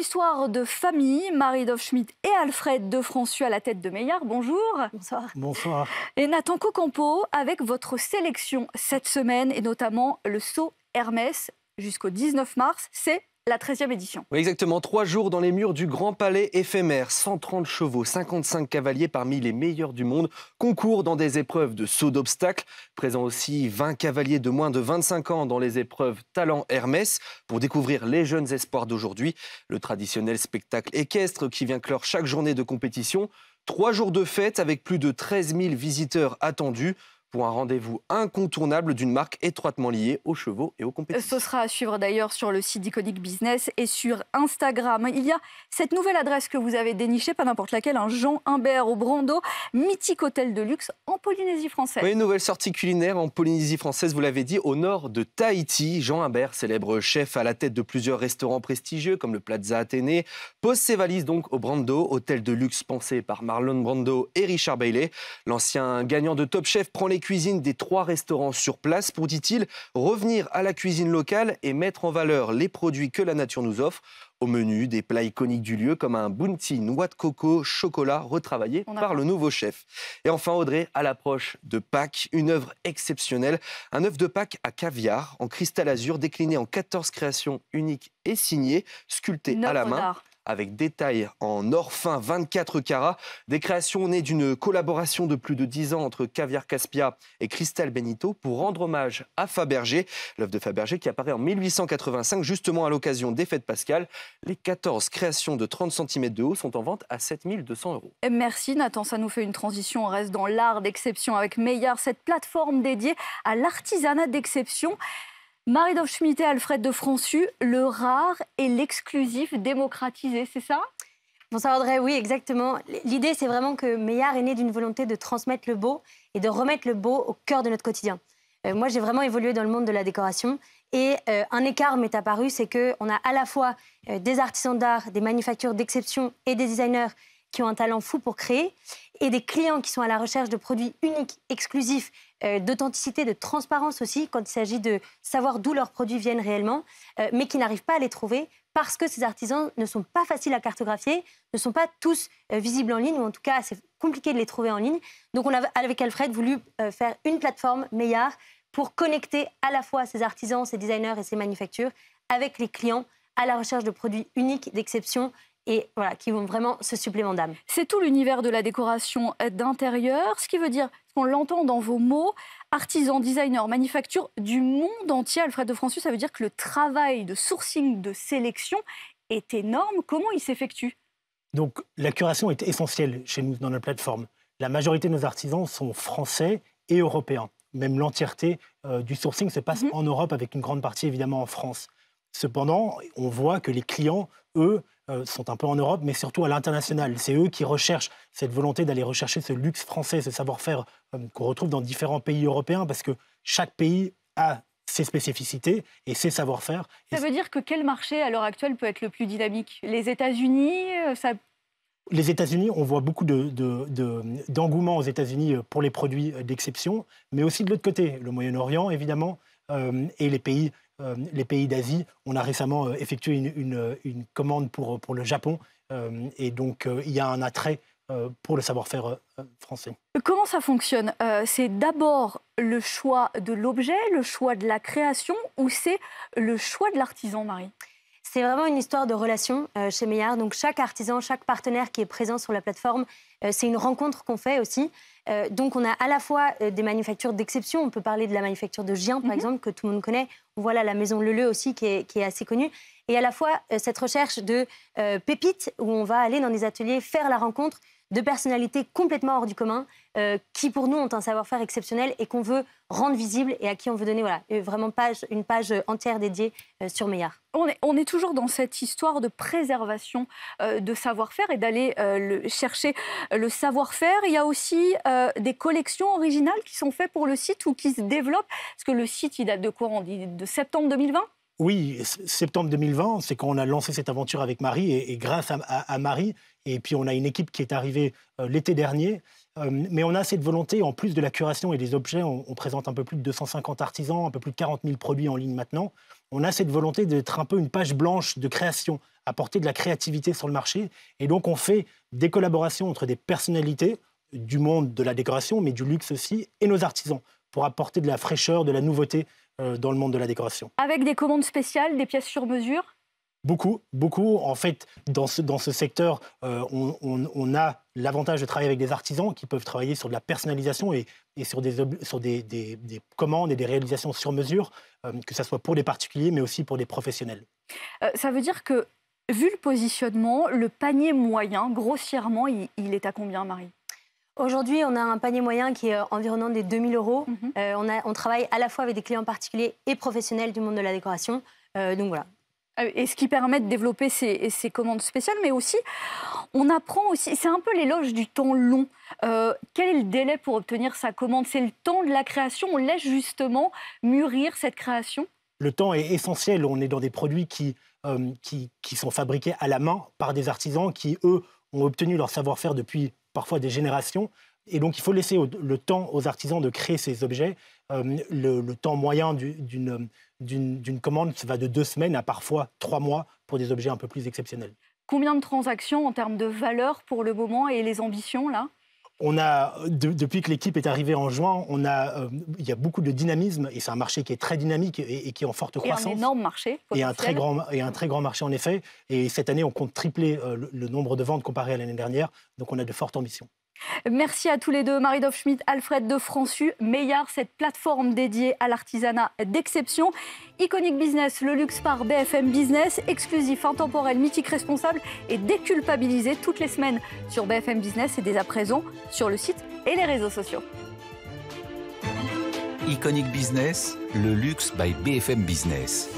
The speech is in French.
histoire de famille. marie Dovschmidt Schmidt et Alfred de François à la tête de Meillard. Bonjour. Bonsoir. Bonsoir. Et Nathan Cocampo avec votre sélection cette semaine et notamment le saut Hermès jusqu'au 19 mars. C'est la 13e édition. exactement. Trois jours dans les murs du Grand Palais éphémère. 130 chevaux, 55 cavaliers parmi les meilleurs du monde concourent dans des épreuves de saut d'obstacles. Présent aussi 20 cavaliers de moins de 25 ans dans les épreuves Talent Hermès pour découvrir les jeunes espoirs d'aujourd'hui. Le traditionnel spectacle équestre qui vient clore chaque journée de compétition. Trois jours de fête avec plus de 13 000 visiteurs attendus pour un rendez-vous incontournable d'une marque étroitement liée aux chevaux et aux compétitions. Ce sera à suivre d'ailleurs sur le site d'Iconic Business et sur Instagram. Il y a cette nouvelle adresse que vous avez dénichée, pas n'importe laquelle, un hein, Jean Humbert au Brando, mythique hôtel de luxe en Polynésie française. Oui, une nouvelle sortie culinaire en Polynésie française, vous l'avez dit, au nord de Tahiti. Jean Humbert, célèbre chef à la tête de plusieurs restaurants prestigieux comme le Plaza Athénée, pose ses valises donc au Brando, hôtel de luxe pensé par Marlon Brando et Richard Bailey. L'ancien gagnant de Top Chef prend les cuisine des trois restaurants sur place pour, dit-il, revenir à la cuisine locale et mettre en valeur les produits que la nature nous offre. Au menu, des plats iconiques du lieu comme un bounty noix de coco, chocolat retravaillé par le nouveau chef. Et enfin, Audrey, à l'approche de Pâques, une œuvre exceptionnelle. Un œuf de Pâques à caviar en cristal azur décliné en 14 créations uniques et signées, sculptées à la main avec détails en or fin 24 carats. Des créations nées d'une collaboration de plus de 10 ans entre Caviar Caspia et Cristal Benito pour rendre hommage à Fabergé. L'œuvre de Fabergé qui apparaît en 1885, justement à l'occasion des fêtes pascales. Les 14 créations de 30 cm de haut sont en vente à 7200 euros. Merci Nathan, ça nous fait une transition. On reste dans l'art d'exception avec Meillard, cette plateforme dédiée à l'artisanat d'exception marie dolph Schmitt et Alfred de Françu, le rare et l'exclusif démocratisé, c'est ça Bonsoir Audrey, oui exactement. L'idée c'est vraiment que Meillard est né d'une volonté de transmettre le beau et de remettre le beau au cœur de notre quotidien. Euh, moi j'ai vraiment évolué dans le monde de la décoration et euh, un écart m'est apparu, c'est qu'on a à la fois euh, des artisans d'art, des manufactures d'exception et des designers qui ont un talent fou pour créer et des clients qui sont à la recherche de produits uniques, exclusifs, euh, d'authenticité, de transparence aussi, quand il s'agit de savoir d'où leurs produits viennent réellement, euh, mais qui n'arrivent pas à les trouver parce que ces artisans ne sont pas faciles à cartographier, ne sont pas tous euh, visibles en ligne, ou en tout cas, c'est compliqué de les trouver en ligne. Donc on a, avec Alfred, voulu faire une plateforme meilleure pour connecter à la fois ces artisans, ces designers et ces manufactures avec les clients à la recherche de produits uniques, d'exception, et voilà, qui vont vraiment ce supplément d'âme. C'est tout l'univers de la décoration d'intérieur, ce qui veut dire qu'on l'entend dans vos mots, artisans, designers, manufactures du monde entier. Alfred de Francieux, ça veut dire que le travail de sourcing, de sélection est énorme. Comment il s'effectue Donc la curation est essentielle chez nous dans notre plateforme. La majorité de nos artisans sont français et européens. Même l'entièreté euh, du sourcing se passe mhm. en Europe avec une grande partie évidemment en France. Cependant, on voit que les clients eux, euh, sont un peu en Europe, mais surtout à l'international. C'est eux qui recherchent cette volonté d'aller rechercher ce luxe français, ce savoir-faire euh, qu'on retrouve dans différents pays européens, parce que chaque pays a ses spécificités et ses savoir-faire. Ça veut dire que quel marché à l'heure actuelle peut être le plus dynamique Les États-Unis euh, Les États-Unis, on voit beaucoup d'engouement de, aux États-Unis pour les produits d'exception, mais aussi de l'autre côté, le Moyen-Orient évidemment, et les pays euh, les pays d'Asie. On a récemment euh, effectué euh, une, commande pour, le Japon. et donc, il y a un attrait pour le savoir-faire français. Comment ça fonctionne C'est d'abord le choix de l'objet, le choix de la création ou c'est le choix de l'artisan, Marie c'est vraiment une histoire de relation euh, chez Meillard. Donc chaque artisan, chaque partenaire qui est présent sur la plateforme, euh, c'est une rencontre qu'on fait aussi. Euh, donc on a à la fois des manufactures d'exception. On peut parler de la manufacture de Gien, par mhm. exemple, que tout le monde connaît. ou voilà la maison Leleu aussi, qui est, qui est assez connue. Et à la fois cette recherche de pépites, où on va aller dans des ateliers, faire la rencontre de personnalités complètement hors du commun, euh, qui pour nous ont un savoir-faire exceptionnel et qu'on veut rendre visible et à qui on veut donner voilà, euh, vraiment une page euh, entière dédiée sur Meillard. On est, toujours dans cette histoire de préservation de savoir-faire et d'aller chercher le savoir-faire. Il y a aussi des collections originales qui sont faites pour le site ou qui se développent. Parce que le site, il date de quoi de septembre 2020 oui, septembre 2020, c'est quand on a lancé cette aventure avec Marie. Et, grâce à Marie, et puis on a une équipe qui est arrivée euh, l'été dernier. Euh, mais on a cette volonté, en plus de la curation et des objets, on, présente un peu plus de 250 artisans, un peu plus de 40 000 produits en ligne maintenant. On a cette volonté d'être un peu une page blanche de création, apporter de la créativité sur le marché. Et donc on fait des collaborations entre des personnalités du monde de la décoration, mais du luxe aussi, et nos artisans, pour apporter de la fraîcheur, de la nouveauté euh, dans le monde de la décoration. Avec des commandes spéciales, des pièces sur mesure Beaucoup, beaucoup. En fait, dans ce, dans ce secteur, euh, on, a l'avantage de travailler avec des artisans qui peuvent travailler sur de la personnalisation et, et sur, des, sur des, des, commandes et des réalisations sur mesure, euh, que ce soit pour des particuliers, mais aussi pour des professionnels. Euh, ça veut dire que, vu le positionnement, le panier moyen, grossièrement, il, est à combien, Marie Aujourd'hui, on a un panier moyen qui est environ des 2000 euros. Mhm. on, a, on, travaille à la fois avec des clients particuliers et professionnels du monde de la décoration. donc voilà, ah, et ce qui permet de développer ces, commandes spéciales, mais aussi on apprend aussi, c'est un peu l'éloge du temps long. Euh, quel est le délai pour obtenir sa commande C'est le temps de la création, on laisse justement mûrir cette création Le temps est essentiel, on est dans des produits qui euh, sont fabriqués à la main par des artisans qui, eux, ont obtenu leur savoir-faire depuis parfois des générations. Et donc, il faut laisser le temps aux artisans de créer ces objets. Euh, le, temps moyen d'une commande ça va de deux semaines à parfois trois mois pour des objets un peu plus exceptionnels. Combien de transactions en termes de valeur pour le moment et les ambitions là on a, depuis que l'équipe est arrivée en juin, on a, euh, il y a beaucoup de dynamisme et c'est un marché qui est très dynamique et, qui est en forte et un énorme marché. Et un, très grand, et un très grand marché en effet. Et cette année, on compte tripler euh, le nombre de ventes comparé à l'année dernière. Donc on a de fortes ambitions. Merci à tous les deux, Marie Doff Schmidt, Alfred de Francu, Meillard, cette plateforme dédiée à l'artisanat d'exception. Iconic Business, le luxe par BFM Business, exclusif, intemporel, mythique, responsable et déculpabilisé toutes les semaines sur BFM Business et dès à présent sur le site et les réseaux sociaux. Iconic Business, le luxe by BFM Business.